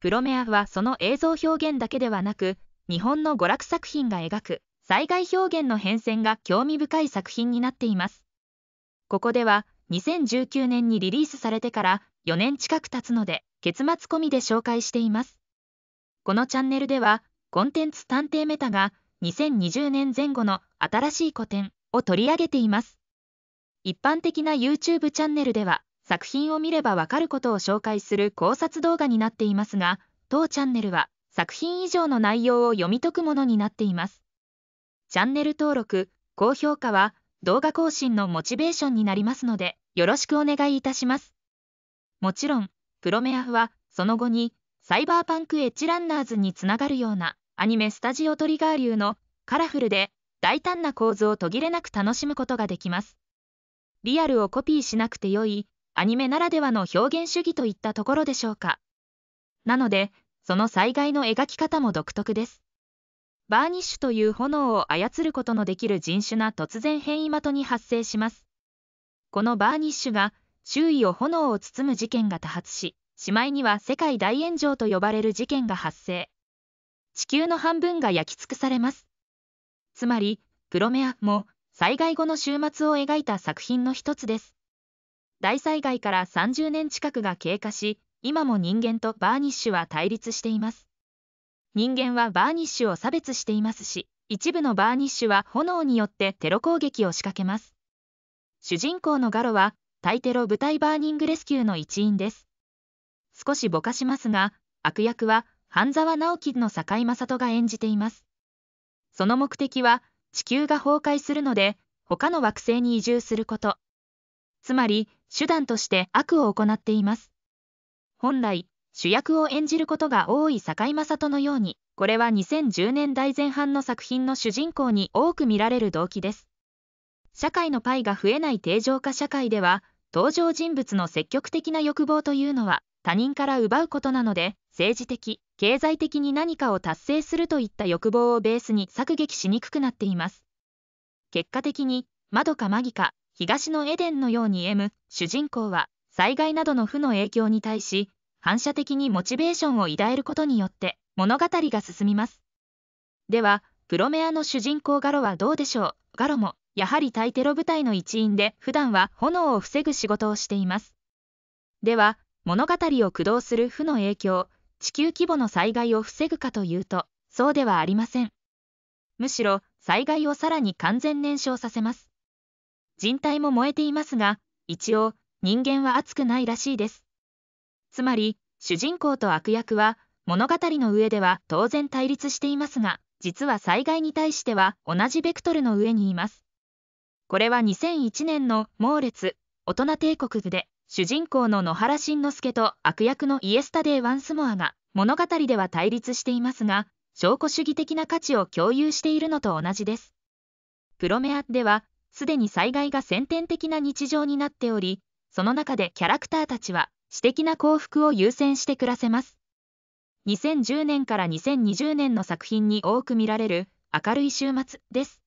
プロメアはその映像表現だけではなく、日本の娯楽作品が描く災害表現の変遷が興味深い作品になっています。ここでは、2019年にリリースされてから4年近く経つので、結末込みで紹介しています。このチャンネルでは、コンテンツ探偵メタが2020年前後の新しい古典を取り上げています。一般的な YouTube チャンネルでは、作品を見ればわかることを紹介する考察動画になっていますが、当チャンネルは作品以上の内容を読み解くものになっています。チャンネル登録、高評価は動画更新のモチベーションになりますので、よろしくお願いいたします。もちろん、プロメアフはその後にサイバーパンクエッジランナーズにつながるようなアニメスタジオトリガー流のカラフルで大胆な構図を途切れなく楽しむことができます。リアルをコピーしなくて良いアニメならではの表現主義といったところでしょうか。なので、その災害の描き方も独特です。バーニッシュという炎を操ることのできる人種な突然変異的に発生します。このバーニッシュが周囲を炎を包む事件が多発し、しまいには世界大炎上と呼ばれる事件が発生。地球の半分が焼き尽くされます。つまり、プロメアも災害後の終末を描いた作品の一つです。大災害から30年近くが経過し、今も人間とバーニッシュは対立しています。人間はバーニッシュを差別していますし、一部のバーニッシュは炎によってテロ攻撃を仕掛けます。主人公のガロは、タイテロ部隊バーニングレスキューの一員です。少しぼかしますが、悪役は、半沢直樹の坂井正人が演じています。その目的は、地球が崩壊するので、他の惑星に移住すること。つまり、手段として悪を行っています。本来、主役を演じることが多い堺雅人のように、これは2010年代前半の作品の主人公に多く見られる動機です。社会のパイが増えない定常化社会では、登場人物の積極的な欲望というのは、他人から奪うことなので、政治的、経済的に何かを達成するといった欲望をベースに削撃しにくくなっています。結果的に、窓かまぎか、東のエデンのように M、主人公は災害などの負の影響に対し、反射的にモチベーションを抱えることによって物語が進みます。では、プロメアの主人公ガロはどうでしょうガロも、やはり対テロ部隊の一員で、普段は炎を防ぐ仕事をしています。では、物語を駆動する負の影響、地球規模の災害を防ぐかというと、そうではありません。むしろ、災害をさらに完全燃焼させます。人体も燃えていますが、一応、人間は熱くないらしいです。つまり、主人公と悪役は、物語の上では当然対立していますが、実は災害に対しては同じベクトルの上にいます。これは2001年の猛烈、大人帝国で、主人公の野原慎之介と悪役のイエスタデー・ワンスモアが、物語では対立していますが、証拠主義的な価値を共有しているのと同じです。プロメアでは、すでに災害が先天的な日常になっており、その中でキャラクターたちは、私的な幸福を優先して暮らせます。2010年から2020年の作品に多く見られる、明るい週末です。